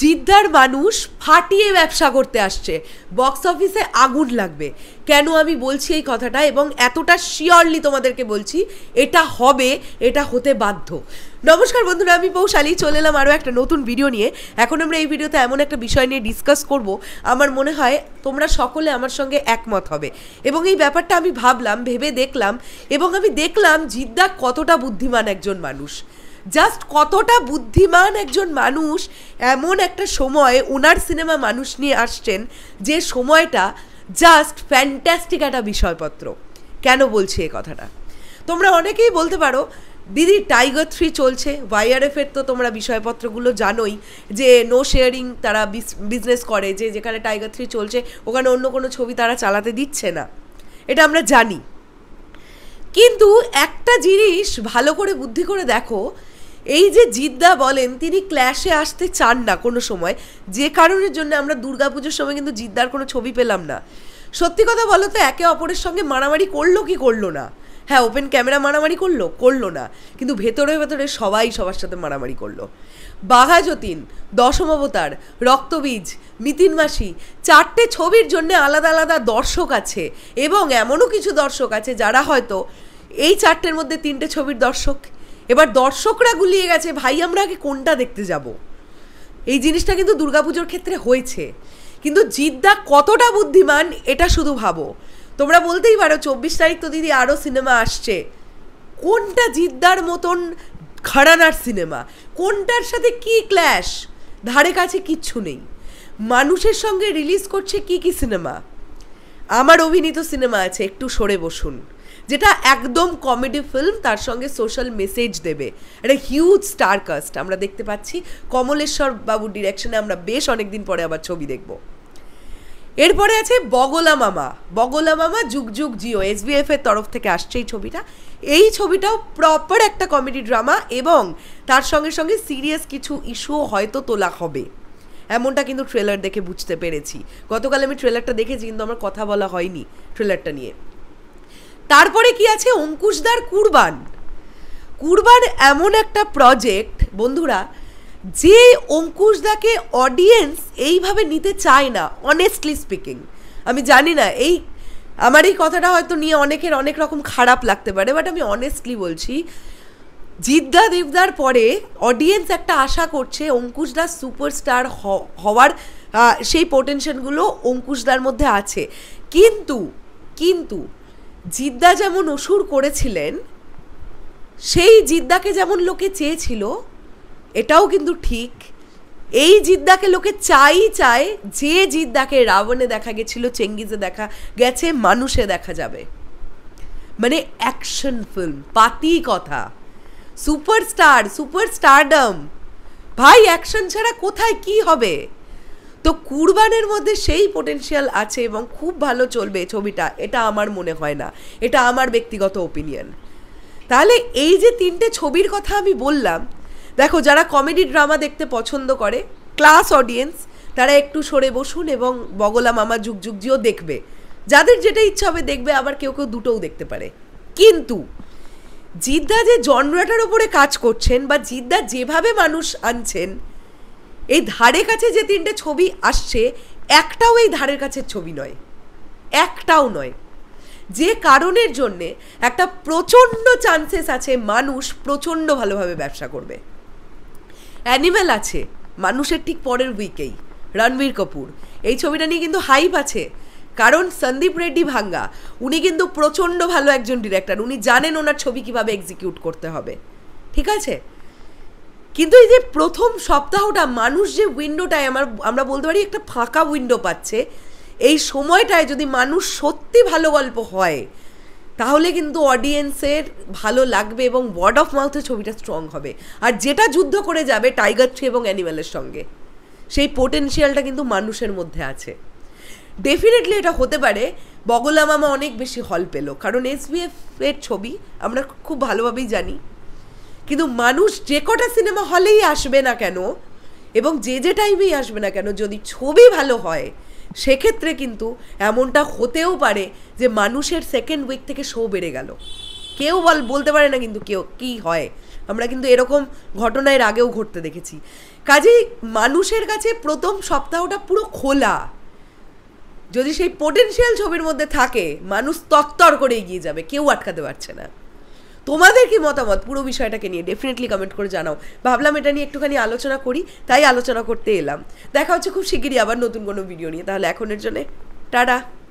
জিদ্দার মানুষ ফাটিয়ে ব্যবসা করতে আসছে বক্স অফিসে আগুন লাগবে কেন আমি বলছি এই কথাটা এবং এতটা শিওরলি তোমাদেরকে বলছি এটা হবে এটা হতে বাধ্য নমস্কার বন্ধুরা আমি পৌশালি চলে এলাম আরও একটা নতুন ভিডিও নিয়ে এখন আমরা এই ভিডিওতে এমন একটা বিষয় নিয়ে ডিসকাস করব আমার মনে হয় তোমরা সকলে আমার সঙ্গে একমত হবে এবং এই ব্যাপারটা আমি ভাবলাম ভেবে দেখলাম এবং আমি দেখলাম জিদ্দা কতটা বুদ্ধিমান একজন মানুষ জাস্ট কতটা বুদ্ধিমান একজন মানুষ এমন একটা সময় ওনার সিনেমা মানুষ নিয়ে আসছেন যে সময়টা জাস্ট ফ্যান্টাস্টিক একটা বিষয়পত্র কেন বলছি এ কথাটা তোমরা অনেকেই বলতে পারো দিদি টাইগার থ্রি চলছে ওয়াইআরএফের তো তোমরা বিষয়পত্রগুলো জানোই যে নো শেয়ারিং তারা বিজনেস করে যে যেখানে টাইগার থ্রি চলছে ওখানে অন্য কোনো ছবি তারা চালাতে দিচ্ছে না এটা আমরা জানি কিন্তু একটা জিনিস ভালো করে বুদ্ধি করে দেখো এই যে জিদ্দা বলেন তিনি ক্ল্যাশে আসতে চান না কোনো সময় যে কারণের জন্য আমরা দুর্গাপুজোর সময় কিন্তু জিদ্দার কোনো ছবি পেলাম না সত্যি কথা বলো তো একে অপরের সঙ্গে মারামারি করলো কি করলো না হ্যাঁ ওপেন ক্যামেরা মারামারি করলো করলো না কিন্তু ভেতরে ভেতরে সবাই সবার সাথে মারামারি করলো বাঘা যতীন দশম অবতার রক্তবীজ মিতিন মাসি চারটে ছবির জন্য আলাদা আলাদা দর্শক আছে এবং এমনও কিছু দর্শক আছে যারা হয়তো এই চারটের মধ্যে তিনটে ছবির দর্শক এবার দর্শকরা গুলিয়ে গেছে ভাই আমরা আগে কোনটা দেখতে যাব এই জিনিসটা কিন্তু দুর্গাপুজোর ক্ষেত্রে হয়েছে কিন্তু জিদ্দা কতটা বুদ্ধিমান এটা শুধু ভাবো তোমরা বলতেই পারো চব্বিশ তারিখ তো দিদি আরও সিনেমা আসছে কোনটা জিদ্দার মতন ঘাড়ানার সিনেমা কোনটার সাথে কি ক্ল্যাশ ধারে কাছে কিচ্ছু নেই মানুষের সঙ্গে রিলিজ করছে কি কি সিনেমা আমার অভিনীত সিনেমা আছে একটু সরে বসুন যেটা একদম কমেডি ফিল্ম তার সঙ্গে সোশ্যাল মেসেজ দেবে একটা হিউজ স্টার কাস্ট আমরা দেখতে পাচ্ছি কমলেশ্বর বাবুর ডিরেকশনে আমরা বেশ অনেক দিন পরে আবার ছবি দেখব এরপরে আছে বগলা মামা বগলা মামা যুগ যুগ জিও এসবিএফ এর তরফ থেকে আসছে এই ছবিটা এই ছবিটাও প্রপার একটা কমেডি ড্রামা এবং তার সঙ্গে সঙ্গে সিরিয়াস কিছু ইস্যুও হয়তো তোলা হবে এমনটা কিন্তু ট্রেলার দেখে বুঝতে পেরেছি গতকাল আমি ট্রেলারটা দেখেছি কিন্তু আমার কথা বলা হয়নি ট্রেলারটা নিয়ে তারপরে কি আছে অঙ্কুশদার কুরবান কুরবান এমন একটা প্রজেক্ট বন্ধুরা যে অঙ্কুশদাকে অডিয়েন্স এইভাবে নিতে চায় না অনেস্টলি স্পিকিং আমি জানি না এই আমার এই কথাটা হয়তো নিয়ে অনেকের অনেক রকম খারাপ লাগতে পারে বাট আমি অনেস্টলি বলছি জিদ্দা দেবদার পরে অডিয়েন্স একটা আশা করছে অঙ্কুশদার সুপারস্টার হওয়ার সেই পোটেনশিয়ালগুলো অঙ্কুশদার মধ্যে আছে কিন্তু কিন্তু জিদ্দা যেমন অসুর করেছিলেন সেই জিদ্দাকে যেমন লোকে চেয়েছিল এটাও কিন্তু ঠিক এই জিদ্দাকে লোকে চাই চায় যে জিদ্দাকে রাবণে দেখা গেছিল চেঙ্গিজে দেখা গেছে মানুষে দেখা যাবে মানে অ্যাকশন ফিল্ম পাতি কথা সুপারস্টার সুপারস্টারডম ভাই অ্যাকশন ছাড়া কোথায় কি হবে তো কুরবানের মধ্যে সেই পোটেনশিয়াল আছে এবং খুব ভালো চলবে ছবিটা এটা আমার মনে হয় না এটা আমার ব্যক্তিগত ওপিনিয়ন তাহলে এই যে তিনটে ছবির কথা আমি বললাম দেখো যারা কমেডি ড্রামা দেখতে পছন্দ করে ক্লাস অডিয়েন্স তারা একটু সরে বসুন এবং বগলা মামা ঝুকঝুকজিও দেখবে যাদের যেটা ইচ্ছা হবে দেখবে আবার কেউ কেউ দুটোও দেখতে পারে কিন্তু জিদ্দা যে জনরাটার ওপরে কাজ করছেন বা জিদ্দা যেভাবে মানুষ আনছেন এই ধারে কাছে যে তিনটে ছবি আসছে একটাও এই ধারের কাছের ছবি নয় একটাও নয় যে কারণের জন্যে একটা প্রচণ্ড চান্সেস আছে মানুষ প্রচণ্ড ভালোভাবে ব্যবসা করবে অ্যানিম্যাল আছে মানুষের ঠিক পরের উইকেই রণবীর কপূর এই ছবিটা নিয়ে কিন্তু হাইপ আছে কারণ সন্দীপ রেড্ডি ভাঙ্গা উনি কিন্তু প্রচণ্ড ভালো একজন ডিরেক্টর উনি জানেন ওনার ছবি কিভাবে এক্সিকিউট করতে হবে ঠিক আছে কিন্তু এই যে প্রথম সপ্তাহটা মানুষ যে উইন্ডোটায় আমার আমরা বলতে পারি একটা ফাঁকা উইন্ডো পাচ্ছে এই সময়টায় যদি মানুষ সত্যি ভালো গল্প হয় তাহলে কিন্তু অডিয়েন্সের ভালো লাগবে এবং ওয়ার্ড অফ মাউথে ছবিটা স্ট্রং হবে আর যেটা যুদ্ধ করে যাবে টাইগার থ্রি এবং অ্যানিমেলের সঙ্গে সেই পোটেনশিয়ালটা কিন্তু মানুষের মধ্যে আছে ডেফিনেটলি এটা হতে পারে বগলা মামা অনেক বেশি হল পেল কারণ এসবিএফ এর ছবি আমরা খুব ভালোভাবেই জানি কিন্তু মানুষ যে কটা সিনেমা হলেই আসবে না কেন এবং যে যে টাইমেই আসবে না কেন যদি ছবি ভালো হয় সেক্ষেত্রে কিন্তু এমনটা হতেও পারে যে মানুষের সেকেন্ড উইক থেকে শো বেড়ে গেল কেউ বল বলতে পারে না কিন্তু কেউ কী হয় আমরা কিন্তু এরকম ঘটনার আগেও ঘটতে দেখেছি কাজেই মানুষের কাছে প্রথম সপ্তাহটা পুরো খোলা যদি সেই পোটেনশিয়াল ছবির মধ্যে থাকে মানুষ তত্তর করে এগিয়ে যাবে কেউ আটকাতে পারছে না তোমাদের কি মতামত পুরো বিষয়টাকে নিয়ে ডেফিনেটলি কমেন্ট করে জানাও ভাবলাম এটা নিয়ে একটুখানি আলোচনা করি তাই আলোচনা করতে এলাম দেখা হচ্ছে খুব শিগগিরই আবার নতুন কোনো ভিডিও নিয়ে তাহলে এখনের জন্যে টাটা